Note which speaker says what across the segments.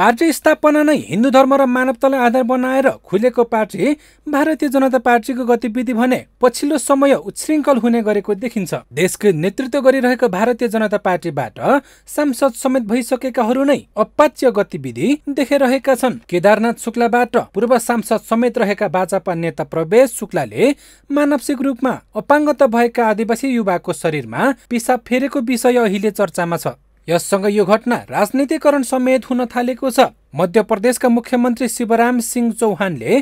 Speaker 1: party स्थापना नै हिन्दू धर्म र मानवतालाई आधार बनाएर खुलेको पार्टी भारतीय जनता पार्टीको गतिविधि भने पछिल्लो समय उच्छृङ्खल हुने गरेको देखिन्छ देशको नेतृत्व गरिरहेको भारतीय जनता पार्टीबाट सांसद समेत भइसकेकाहरू नै अपाच्य गतिविधि देखिरहेका छन् केदारनाथ शुक्लाबाट पूर्व सांसद समेत रहेका भाजपा नेता प्रवेश शुक्लाले मानसिक रूपमा अपाङ्गता भएका आदिवासी युवाको शरीरमा पिसाब फेरेको विषय अहिले चर्चामा छ यससँग यो घटना राजनीतिकरण समेत हुन थालेको छ मध्य प्रदेशका मुख्यमन्त्री शिवराम सिंह चौहानले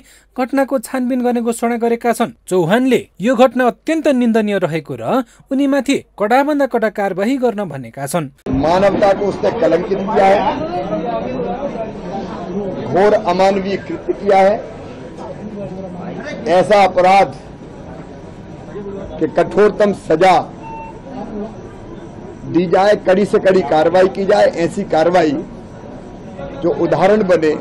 Speaker 1: घटनाको छानबिन गर्ने घोषणा गरेका छन् चौहानले यो घटना अत्यन्त निन्दनीय रहेको र उनीमाथि कडाभन्दा कडा कारवाही गर्न भनेका छन् मानवताको उसले कलंकित किया है घोर अमानवीय कृत्य किया है
Speaker 2: ऐसा अपराध कठोरतम सजा दी जाए कड़ी से कड़ी कार्रवाई की जाए ऐसी कार्रवाई
Speaker 1: जो उदाहरण बने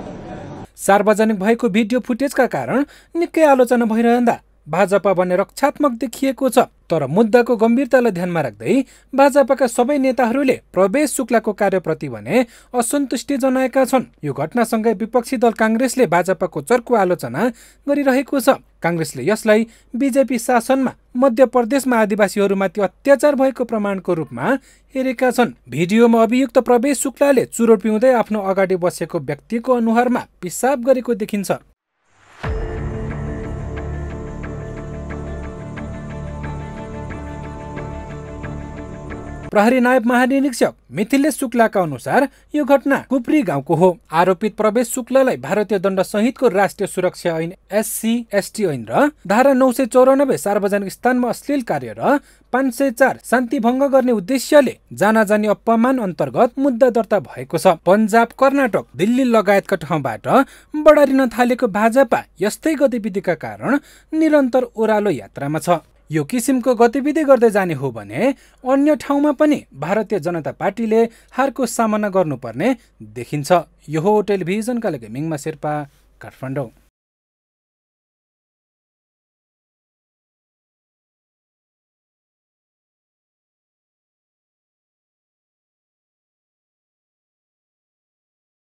Speaker 1: सार्वजनिक भएको भिडियो फुटेजका कारण निकै आलोचना भइरहँदा भाजपा भने रक्षात्मक देखिएको छ तर मुद्दाको गम्भीरतालाई ध्यानमा राख्दै भाजपाका सबै नेताहरूले प्रवेश शुक्लाको कार्यप्रति भने असन्तुष्टि जनाएका छन् यो घटनासँगै विपक्षी दल काङ्ग्रेसले भाजपाको चर्को आलोचना गरिरहेको छ काङ्ग्रेसले यसलाई बिजेपी शासनमा मध्य प्रदेशमा आदिवासीहरूमाथि अत्याचार भएको प्रमाणको रूपमा हेरेका छन् भिडियोमा अभियुक्त प्रवेश शुक्लाले चुरो पिउँदै आफ्नो अगाडि बसेको व्यक्तिको अनुहारमा पिसाब गरेको देखिन्छ प्रहरी नायब महानिरीक्षक मिथिलेश शुक्लाका अनुसार यो घटना कुप्री गाउँको हो आरोपित प्रवेश शुक्लालाई भारतीय दण्ड सहितको राष्ट्रिय सुरक्षा ऐन एससी एसटी ऐन र धारा नौ सय चौरानब्बे सार्वजनिक स्थानमा अश्लील कार्य र पाँच सय चार शान्ति भङ्ग गर्ने उद्देश्यले जान जानाजानी अपमान अन्तर्गत मुद्दा दर्ता भएको छ पन्जाब कर्नाटक दिल्ली लगायतका ठाउँबाट बढारिन थालेको भाजपा यस्तै गतिविधिका कारण निरन्तर ओह्रालो यात्रामा छ यो किसिमको गतिविधि गर्दै जाने हो भने अन्य ठाउँमा पनि भारतीय जनता पार्टीले हारको सामना गर्नुपर्ने देखिन्छ यो हो टेलिभिजनका लागि मिङमा शेर्पा काठमाडौँ